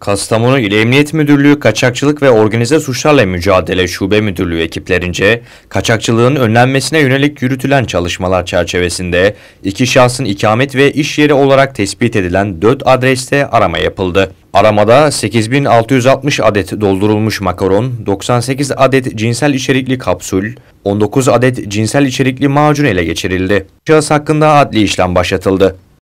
Kastamonu İl Emniyet Müdürlüğü Kaçakçılık ve Organize Suçlarla Mücadele Şube Müdürlüğü ekiplerince kaçakçılığın önlenmesine yönelik yürütülen çalışmalar çerçevesinde iki şahsın ikamet ve iş yeri olarak tespit edilen 4 adreste arama yapıldı. Aramada 8660 adet doldurulmuş makaron, 98 adet cinsel içerikli kapsül, 19 adet cinsel içerikli macun ele geçirildi. Şahıs hakkında adli işlem başlatıldı.